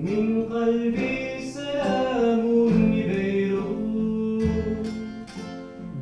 من قلبي سلام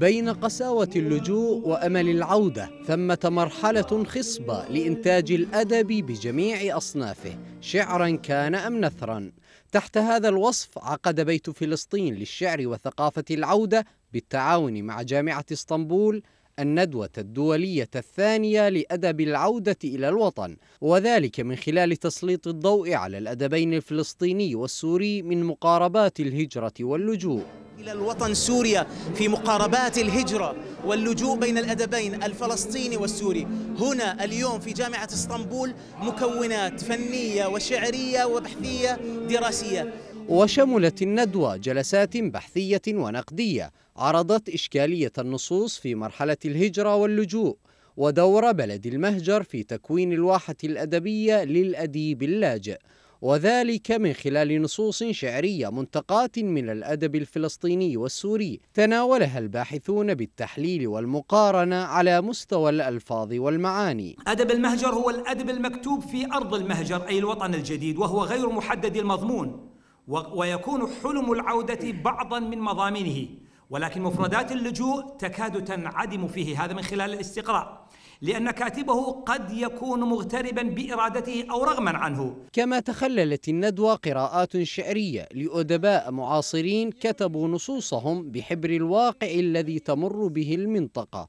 بين قساوة اللجوء وأمل العودة ثمة مرحلة خصبة لإنتاج الأدب بجميع أصنافه شعرا كان أم نثرا تحت هذا الوصف عقد بيت فلسطين للشعر وثقافة العودة بالتعاون مع جامعة اسطنبول الندوة الدولية الثانية لأدب العودة إلى الوطن وذلك من خلال تسليط الضوء على الأدبين الفلسطيني والسوري من مقاربات الهجرة واللجوء إلى الوطن سوريا في مقاربات الهجرة واللجوء بين الأدبين الفلسطيني والسوري هنا اليوم في جامعة اسطنبول مكونات فنية وشعرية وبحثية دراسية وشملت الندوة جلسات بحثية ونقدية عرضت إشكالية النصوص في مرحلة الهجرة واللجوء ودور بلد المهجر في تكوين الواحة الأدبية للأديب اللاجئ وذلك من خلال نصوص شعرية منتقاة من الأدب الفلسطيني والسوري تناولها الباحثون بالتحليل والمقارنة على مستوى الألفاظ والمعاني أدب المهجر هو الأدب المكتوب في أرض المهجر أي الوطن الجديد وهو غير محدد المضمون ويكون حلم العودة بعضا من مضامينه ولكن مفردات اللجوء تكاد تنعدم فيه هذا من خلال الاستقراء لأن كاتبه قد يكون مغتربا بإرادته أو رغما عنه كما تخللت الندوة قراءات شعرية لأدباء معاصرين كتبوا نصوصهم بحبر الواقع الذي تمر به المنطقة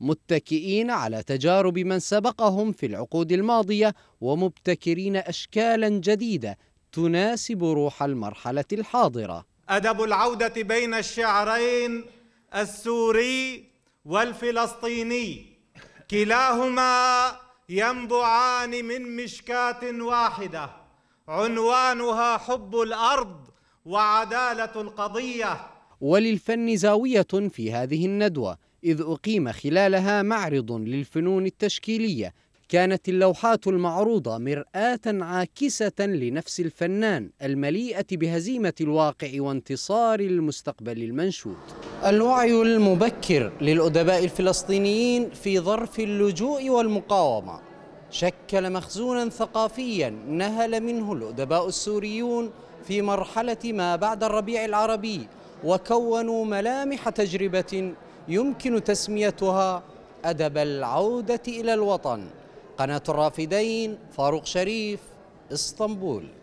متكئين على تجارب من سبقهم في العقود الماضية ومبتكرين أشكالا جديدة تناسب روح المرحلة الحاضرة أدب العودة بين الشعرين السوري والفلسطيني كلاهما ينبعان من مشكاة واحدة عنوانها حب الأرض وعدالة القضية وللفن زاوية في هذه الندوة إذ أقيم خلالها معرض للفنون التشكيلية كانت اللوحات المعروضة مرآة عاكسة لنفس الفنان المليئة بهزيمة الواقع وانتصار المستقبل المنشود. الوعي المبكر للأدباء الفلسطينيين في ظرف اللجوء والمقاومة شكل مخزونا ثقافيا نهل منه الأدباء السوريون في مرحلة ما بعد الربيع العربي وكونوا ملامح تجربة يمكن تسميتها أدب العودة إلى الوطن قناة الرافدين فاروق شريف اسطنبول